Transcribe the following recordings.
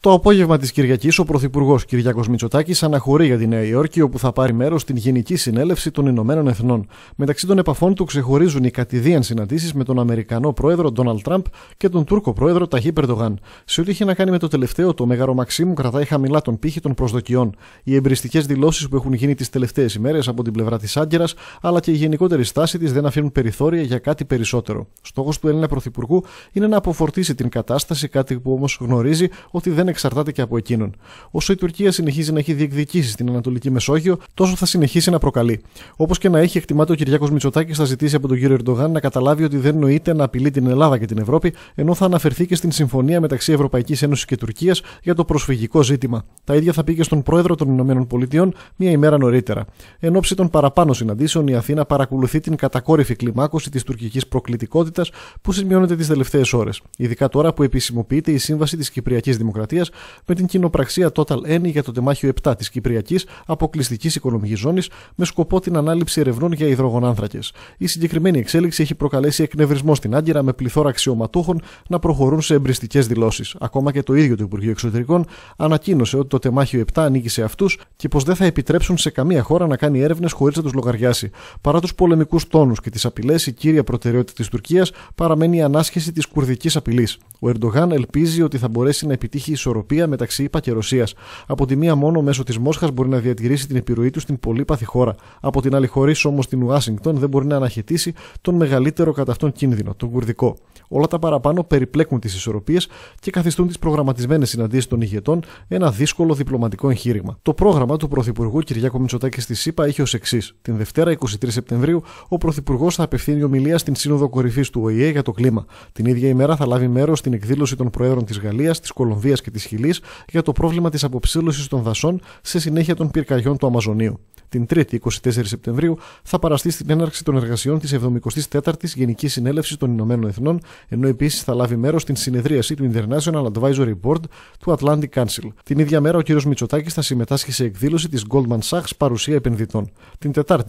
Το απόγευμα της Κυριακής, ο Πρωθυπουργός Κυριακό Μητσοτάκης αναχωρεί για τη Νέα Υόρκη, όπου θα πάρει μέρος στην Γενική Συνέλευση των Ηνωμένων Εθνών. Μεταξύ των επαφών του ξεχωρίζουν οι κατηδίαν συναντήσεις με τον Αμερικανό πρόεδρο Ντόναλτ Τραμπ και τον Τούρκο πρόεδρο Ταχύ Περντογάν. Σε ό,τι είχε να κάνει με το τελευταίο, το Μέγαρο Μαξίμου κρατάει χαμηλά τον πύχη των προσδοκιών. Οι εμπριστικές δηλώσεις που έχουν γίνει τις τελευταίες ημέρες από την πλευρά της Άγκυρας, αλλά και η γενικότερη στάση της δεν αφήνουν περιθώρια για κάτι περισσότερο. Στόχος του Έλληνα Πρωθυπουργού είναι να αποφορτήσει την κατάσταση, κάτι που όμως γνωρίζει ότι δεν δεν εξαρτάται και από εκείνον. Όσο η Τουρκία συνεχίζει να έχει διεκδικήσει στην Ανατολική Μεσόγειο, τόσο θα συνεχίσει να προκαλεί. Όπως και να έχει, εκτιμάται ο Κυριάκος Μητσοτάκης θα ζητήσει από τον κύριο Ερντογάν να καταλάβει ότι δεν νοείται να απειλεί την Ελλάδα και την Ευρώπη, ενώ θα αναφερθεί και στην συμφωνία μεταξύ Ευρωπαϊκής Ένωσης και Τουρκίας για το προσφυγικό ζήτημα. Τα ίδια θα πήγε στον πρόεδρο των ΗΠΑ μία ημέρα νωρίτερα. Εν ώψη των παραπάνω συναντήσεων, η Αθήνα παρακολουθεί την κατακόρυφη κλιμάκωση της τουρκικής προκλητικότητας που σημειώνεται τις τελευταίες ώρες, ειδικά τώρα που επισημοποιείται η σύμβαση της Κυπριακής Δημοκρατίας με την κοινοπραξία Total Eni για το τεμάχιο 7 της Κυπριακής Αποκλειστικής Οικονομικής Ζώνης με σκοπό την ανάληψη ερευνών για υδρογονάνθρακες. Η συγκεκριμένη εξέλιξη έχει προκαλέσει εκνευρισμό στην Άγκυρα με πληθώρα αξιωματούχων να προχωρούν σε εμπριστικές δηλώσεις. Ακόμα και το ίδιο το Υπουργείο Εξωτερικών ανακοίνωσε ότι το τεμάχιο 7 ανήκει σε αυτούς και πως δεν θα επιτρέψουν σε καμία χώρα να κάνει έρευνες χωρίς να τους λογαριάσει. Παρά τους πολεμικούς τόνους και τις απειλές, η κύρια προτεραιότητα της Τουρκίας παραμένει η ανάσχεση της κουρδικής απειλής. Ο Ερντογάν ελπίζει ότι θα μπορέσει να επιτύχει ισορροπία μεταξύ ΗΠΑ και Ρωσίας. Από τη μία, μόνο μέσω της Μόσχας μπορεί να διατηρήσει την επιρροή του στην πολύπαθη χώρα. Από την άλλη, χωρίς όμως την Ουάσιγκτον δεν μπορεί να αναχαιτήσει τον μεγαλύτερο κατά αυτόν κίνδυνο, τον κουρδικό. Όλα τα παραπάνω περιπλέκουν τις ισορροπίες και καθιστούν τις προγραμματισμένες συναντήσεις των ηγετών ένα δύσκολο διπλωματικό εγχείρημα. Το πρόγραμμα του Πρωθυπουργού Κυριάκο Μητσοτάκη στη ΣΥΠΑ είχε ως εξής. Την Δευτέρα 23 Σεπτεμβρίου, ο Πρωθυπουργός θα απευθύνει ομιλία στην Σύνοδο Κορυφής του ΟΗΕ για το κλίμα. Την ίδια ημέρα θα λάβει μέρος στην εκδήλωση των Προέδρων της Γαλλίας, της Κολομβίας και της για το πρόβλημα της αποψήλωσης των δασών σε συνέχεια των πυρκαγιών του Αμαζονίου την 3η 24 Σεπτεμβρίου, θα παραστεί στην έναρξη των εργασιών της 74η Γενικής Συνέλευσης των Ηνωμένων Εθνών, ενώ επίσης θα λάβει μέρος στην συνεδρίαση του International Advisory Board του Atlantic Council. Την ίδια μέρα, ο κ. Μητσοτάκης θα συμμετάσχει σε εκδήλωση της Goldman Sachs παρουσία επενδυτών. Την 4η 25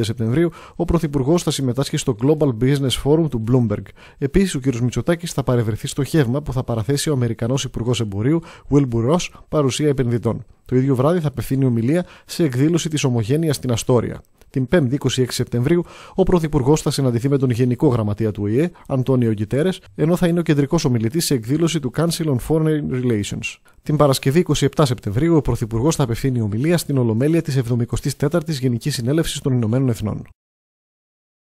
Σεπτεμβρίου, ο Πρωθυπουργός θα συμμετάσχει στο Global Business Forum του Bloomberg. Επίσης, ο κ. Μητσοτάκης θα παρευρεθεί στο χεύμα που θα παραθέσει ο Αμερικανός Υπουργός Εμπορίου, Wilbur παρουσία επενδυτών. Το ίδιο βράδυ θα απευθύνει ομιλία σε εκδήλωση της Ομογένειας στην Αστόρια. Την 5η 26 Σεπτεμβρίου, ο Πρωθυπουργός θα συναντηθεί με τον Γενικό Γραμματεία του ΟΗΕ, Αντώνιο Γκιτέρε, ενώ θα είναι ο κεντρικός ομιλητής σε εκδήλωση του Council on Foreign Relations. Την Παρασκευή 27 Σεπτεμβρίου, ο Πρωθυπουργός θα απευθύνει ομιλία στην Ολομέλεια της 74η Γενικής Συνέλευσης των Ηνωμένων Εθνών.